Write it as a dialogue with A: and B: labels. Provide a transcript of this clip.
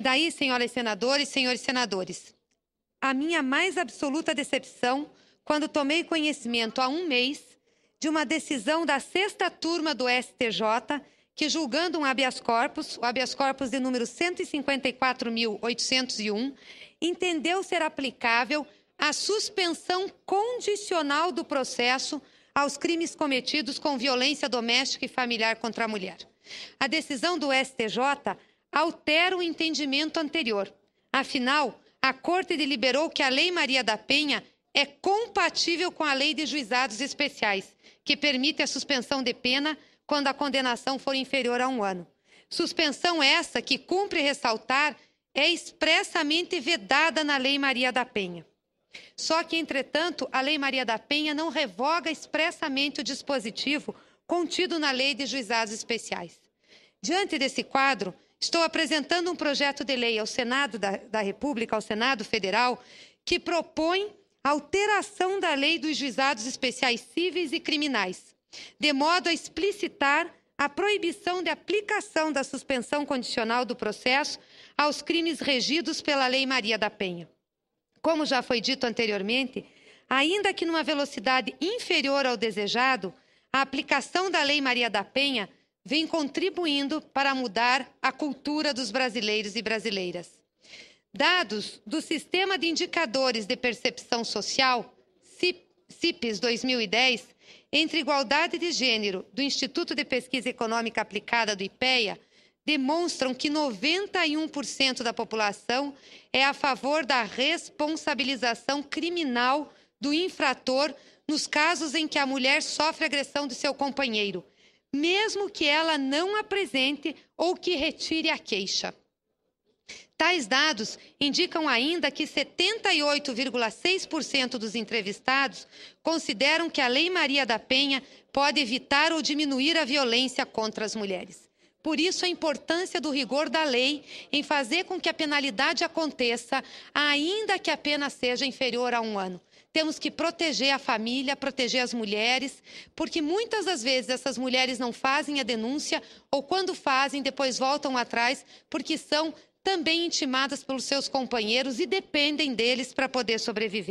A: daí, senhoras senadoras, senhores senadores, a minha mais absoluta decepção quando tomei conhecimento há um mês de uma decisão da sexta turma do STJ que, julgando um habeas corpus, o habeas corpus de número 154.801, entendeu ser aplicável a suspensão condicional do processo aos crimes cometidos com violência doméstica e familiar contra a mulher. A decisão do STJ altera o entendimento anterior. Afinal, a Corte deliberou que a Lei Maria da Penha é compatível com a Lei de Juizados Especiais, que permite a suspensão de pena quando a condenação for inferior a um ano. Suspensão essa que cumpre ressaltar é expressamente vedada na Lei Maria da Penha. Só que, entretanto, a Lei Maria da Penha não revoga expressamente o dispositivo contido na Lei de Juizados Especiais. Diante desse quadro, Estou apresentando um projeto de lei ao Senado da, da República, ao Senado Federal, que propõe alteração da lei dos juizados especiais cíveis e criminais, de modo a explicitar a proibição de aplicação da suspensão condicional do processo aos crimes regidos pela Lei Maria da Penha. Como já foi dito anteriormente, ainda que numa velocidade inferior ao desejado, a aplicação da Lei Maria da Penha vem contribuindo para mudar a cultura dos brasileiros e brasileiras. Dados do Sistema de Indicadores de Percepção Social, CIPES 2010, entre igualdade de gênero do Instituto de Pesquisa Econômica Aplicada do IPEA, demonstram que 91% da população é a favor da responsabilização criminal do infrator nos casos em que a mulher sofre agressão de seu companheiro mesmo que ela não apresente ou que retire a queixa. Tais dados indicam ainda que 78,6% dos entrevistados consideram que a Lei Maria da Penha pode evitar ou diminuir a violência contra as mulheres. Por isso, a importância do rigor da lei em fazer com que a penalidade aconteça, ainda que a pena seja inferior a um ano. Temos que proteger a família, proteger as mulheres, porque muitas das vezes essas mulheres não fazem a denúncia ou, quando fazem, depois voltam atrás porque são também intimadas pelos seus companheiros e dependem deles para poder sobreviver.